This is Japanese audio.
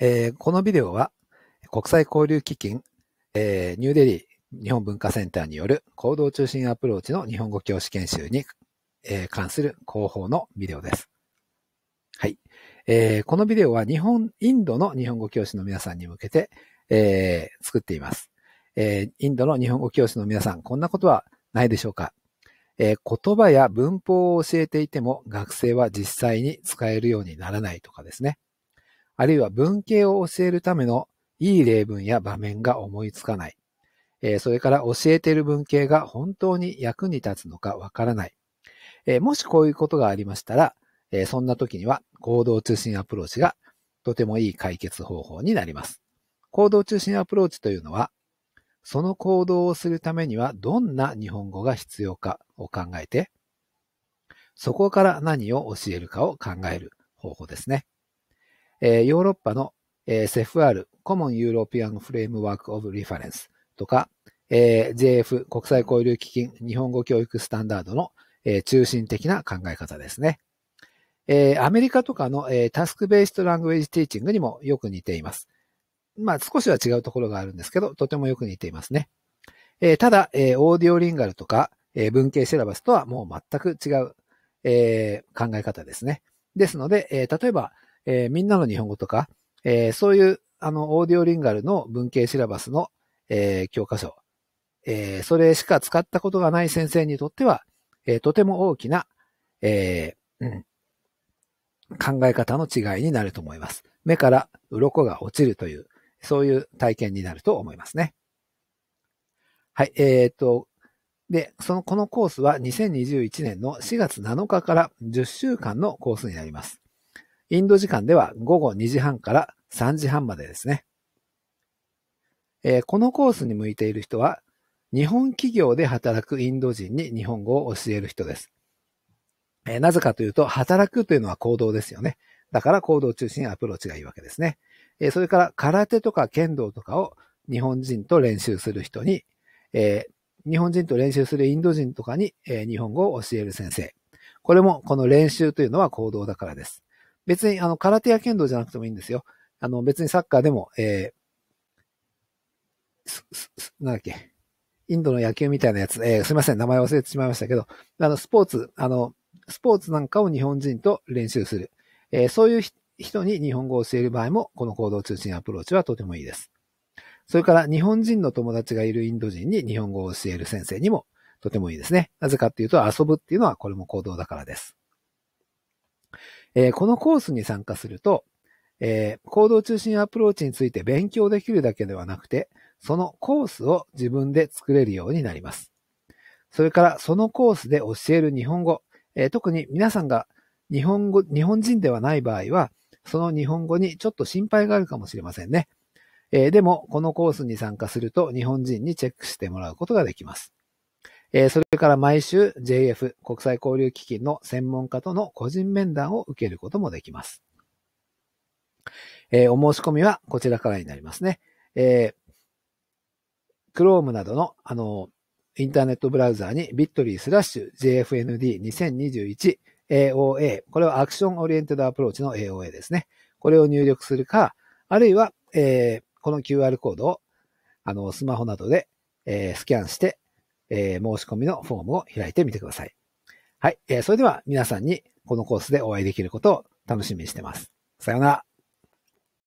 えー、このビデオは国際交流基金、えー、ニューデリー日本文化センターによる行動中心アプローチの日本語教師研修に、えー、関する広報のビデオです。はい。えー、このビデオは日本、インドの日本語教師の皆さんに向けて、えー、作っています。えー、インドの日本語教師の皆さん、こんなことはないでしょうか、えー、言葉や文法を教えていても学生は実際に使えるようにならないとかですね。あるいは文系を教えるためのいい例文や場面が思いつかない。えー、それから教えている文系が本当に役に立つのかわからない。えー、もしこういうことがありましたら、えー、そんな時には行動中心アプローチがとてもいい解決方法になります。行動中心アプローチというのは、その行動をするためにはどんな日本語が必要かを考えて、そこから何を教えるかを考える方法ですね。えヨーロッパの SFR、Common European Framework of Reference とか、JF、国際交流基金日本語教育スタンダードの中心的な考え方ですね。えアメリカとかのタスクベーストラングウェイジティーチングにもよく似ています。まあ少しは違うところがあるんですけど、とてもよく似ていますね。ただ、オーディオリンガルとか文系シラバスとはもう全く違う考え方ですね。ですので、例えばえー、みんなの日本語とか、えー、そういう、あの、オーディオリンガルの文系シラバスの、えー、教科書、えー、それしか使ったことがない先生にとっては、えー、とても大きな、えー、うん、考え方の違いになると思います。目から鱗が落ちるという、そういう体験になると思いますね。はい、えー、っと、で、その、このコースは2021年の4月7日から10週間のコースになります。インド時間では午後2時半から3時半までですね。えー、このコースに向いている人は、日本企業で働くインド人に日本語を教える人です。えー、なぜかというと、働くというのは行動ですよね。だから行動中心アプローチがいいわけですね。えー、それから空手とか剣道とかを日本人と練習する人に、え日本人と練習するインド人とかに、え日本語を教える先生。これもこの練習というのは行動だからです。別に、あの、空手や剣道じゃなくてもいいんですよ。あの、別にサッカーでも、えー、なんだっけ、インドの野球みたいなやつ、えー、すいません、名前忘れてしまいましたけど、あの、スポーツ、あの、スポーツなんかを日本人と練習する。えー、そういう人に日本語を教える場合も、この行動中心アプローチはとてもいいです。それから日本人の友達がいるインド人に日本語を教える先生にもとてもいいですね。なぜかっていうと遊ぶっていうのはこれも行動だからです。えー、このコースに参加すると、えー、行動中心アプローチについて勉強できるだけではなくて、そのコースを自分で作れるようになります。それから、そのコースで教える日本語、えー、特に皆さんが日本語、日本人ではない場合は、その日本語にちょっと心配があるかもしれませんね。えー、でも、このコースに参加すると日本人にチェックしてもらうことができます。えー、それから毎週 JF 国際交流基金の専門家との個人面談を受けることもできます。えー、お申し込みはこちらからになりますね。えー、Chrome などの、あの、インターネットブラウザーに bit.ly スラッシュ JFND2021 AOA。これはアクションオリエンテッドアプローチの AOA ですね。これを入力するか、あるいは、えー、この QR コードを、あの、スマホなどで、えー、スキャンして、えー、申し込みのフォームを開いてみてください。はい。えー、それでは皆さんにこのコースでお会いできることを楽しみにしてます。さようなら。